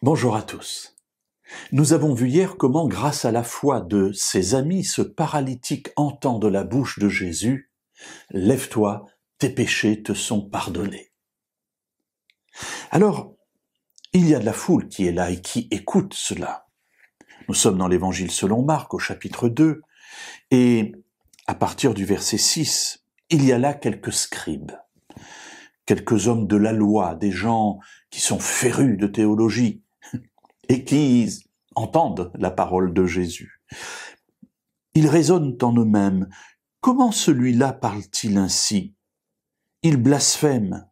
Bonjour à tous. Nous avons vu hier comment, grâce à la foi de ses amis, ce paralytique entend de la bouche de Jésus Lève-toi, tes péchés te sont pardonnés. Alors, il y a de la foule qui est là et qui écoute cela. Nous sommes dans l'évangile selon Marc au chapitre 2 et à partir du verset 6, il y a là quelques scribes quelques hommes de la loi, des gens qui sont férus de théologie, et qui entendent la parole de Jésus. Ils raisonnent en eux-mêmes. Comment celui-là parle-t-il ainsi Il blasphème.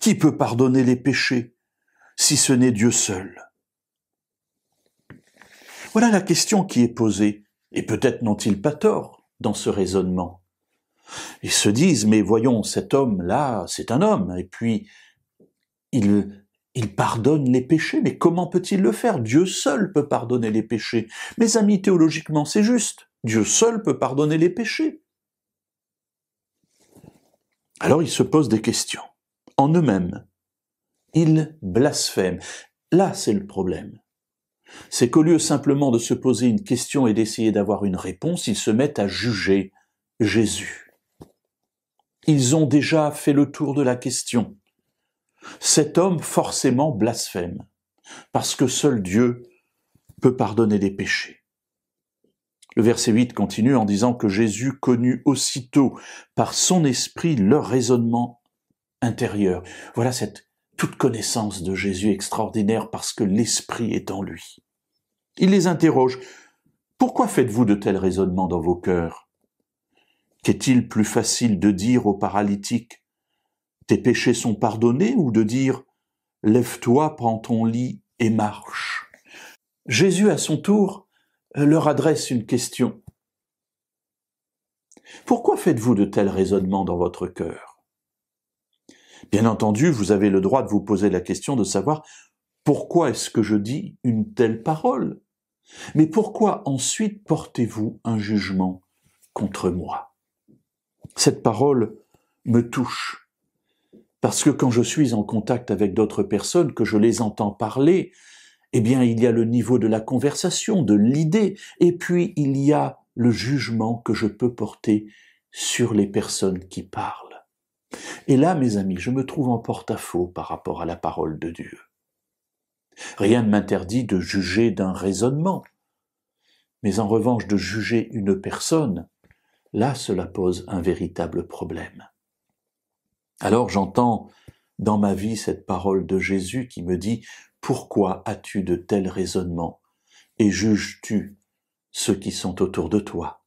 Qui peut pardonner les péchés si ce n'est Dieu seul Voilà la question qui est posée, et peut-être n'ont-ils pas tort dans ce raisonnement. Ils se disent, mais voyons, cet homme-là, c'est un homme, et puis il il pardonne les péchés, mais comment peut-il le faire Dieu seul peut pardonner les péchés. Mes amis, théologiquement, c'est juste. Dieu seul peut pardonner les péchés. Alors ils se posent des questions. En eux-mêmes, ils blasphèment. Là, c'est le problème. C'est qu'au lieu simplement de se poser une question et d'essayer d'avoir une réponse, ils se mettent à juger Jésus. Ils ont déjà fait le tour de la question cet homme forcément blasphème, parce que seul Dieu peut pardonner des péchés. Le verset 8 continue en disant que Jésus connut aussitôt par son esprit leur raisonnement intérieur. Voilà cette toute connaissance de Jésus extraordinaire parce que l'esprit est en lui. Il les interroge. Pourquoi faites-vous de tels raisonnements dans vos cœurs Qu'est-il plus facile de dire aux paralytiques tes péchés sont pardonnés ou de dire lève-toi, prends ton lit et marche. Jésus, à son tour, euh, leur adresse une question. Pourquoi faites-vous de tels raisonnements dans votre cœur Bien entendu, vous avez le droit de vous poser la question de savoir pourquoi est-ce que je dis une telle parole Mais pourquoi ensuite portez-vous un jugement contre moi Cette parole me touche parce que quand je suis en contact avec d'autres personnes, que je les entends parler, eh bien, il y a le niveau de la conversation, de l'idée, et puis il y a le jugement que je peux porter sur les personnes qui parlent. Et là, mes amis, je me trouve en porte-à-faux par rapport à la parole de Dieu. Rien ne m'interdit de juger d'un raisonnement, mais en revanche de juger une personne, là cela pose un véritable problème. Alors j'entends dans ma vie cette parole de Jésus qui me dit, pourquoi as-tu de tels raisonnements et juges-tu ceux qui sont autour de toi